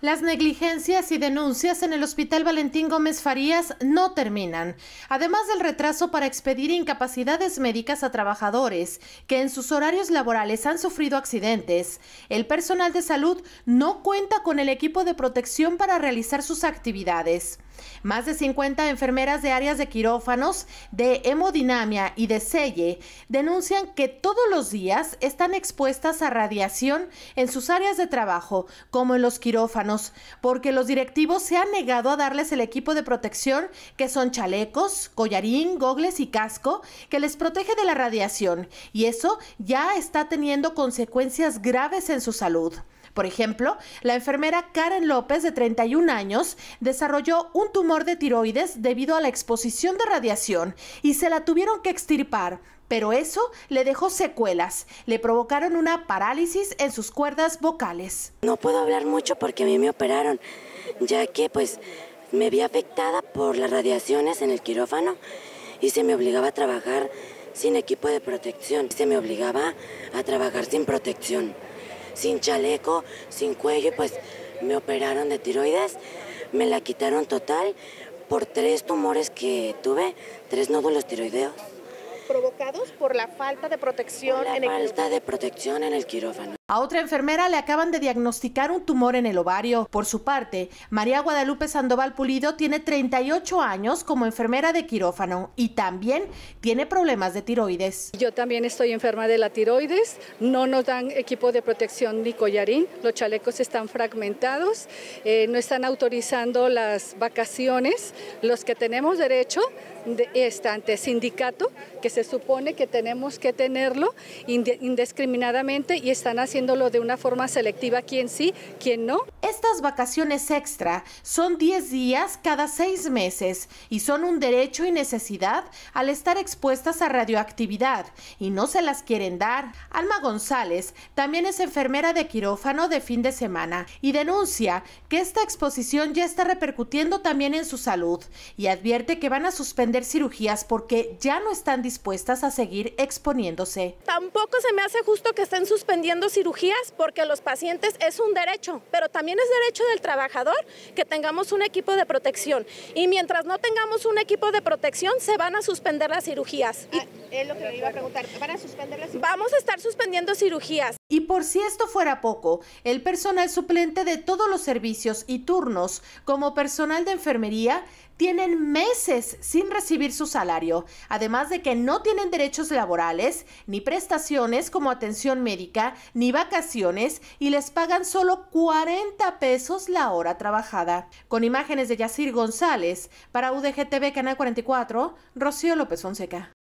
Las negligencias y denuncias en el Hospital Valentín Gómez Farías no terminan, además del retraso para expedir incapacidades médicas a trabajadores que en sus horarios laborales han sufrido accidentes. El personal de salud no cuenta con el equipo de protección para realizar sus actividades. Más de 50 enfermeras de áreas de quirófanos, de hemodinamia y de selle denuncian que todos los días están expuestas a radiación en sus áreas de trabajo, como en los quirófanos, porque los directivos se han negado a darles el equipo de protección que son chalecos, collarín, gogles y casco que les protege de la radiación y eso ya está teniendo consecuencias graves en su salud. Por ejemplo, la enfermera Karen López, de 31 años, desarrolló un tumor de tiroides debido a la exposición de radiación y se la tuvieron que extirpar pero eso le dejó secuelas, le provocaron una parálisis en sus cuerdas vocales. No puedo hablar mucho porque a mí me operaron, ya que pues me vi afectada por las radiaciones en el quirófano y se me obligaba a trabajar sin equipo de protección, se me obligaba a trabajar sin protección sin chaleco, sin cuello, y pues me operaron de tiroides, me la quitaron total por tres tumores que tuve, tres nódulos tiroideos. ¿Provocados por la falta de protección? falta de protección en el quirófano. A otra enfermera le acaban de diagnosticar un tumor en el ovario. Por su parte, María Guadalupe Sandoval Pulido tiene 38 años como enfermera de quirófano y también tiene problemas de tiroides. Yo también estoy enferma de la tiroides, no nos dan equipo de protección ni collarín, los chalecos están fragmentados, eh, no están autorizando las vacaciones, los que tenemos derecho está ante sindicato, que se supone que tenemos que tenerlo indiscriminadamente y están haciendo haciéndolo de una forma selectiva, quién sí, quién no. Estas vacaciones extra son 10 días cada 6 meses y son un derecho y necesidad al estar expuestas a radioactividad y no se las quieren dar. Alma González también es enfermera de quirófano de fin de semana y denuncia que esta exposición ya está repercutiendo también en su salud y advierte que van a suspender cirugías porque ya no están dispuestas a seguir exponiéndose. Tampoco se me hace justo que estén suspendiendo cirugías porque los pacientes es un derecho, pero también es derecho del trabajador que tengamos un equipo de protección. Y mientras no tengamos un equipo de protección, se van a suspender las cirugías. Ah, ¿Van a suspender las cirugías? Vamos a estar suspendiendo cirugías por si esto fuera poco, el personal suplente de todos los servicios y turnos, como personal de enfermería, tienen meses sin recibir su salario, además de que no tienen derechos laborales, ni prestaciones como atención médica, ni vacaciones, y les pagan solo 40 pesos la hora trabajada. Con imágenes de Yacir González, para UDGTV Canal 44, Rocío López Fonseca.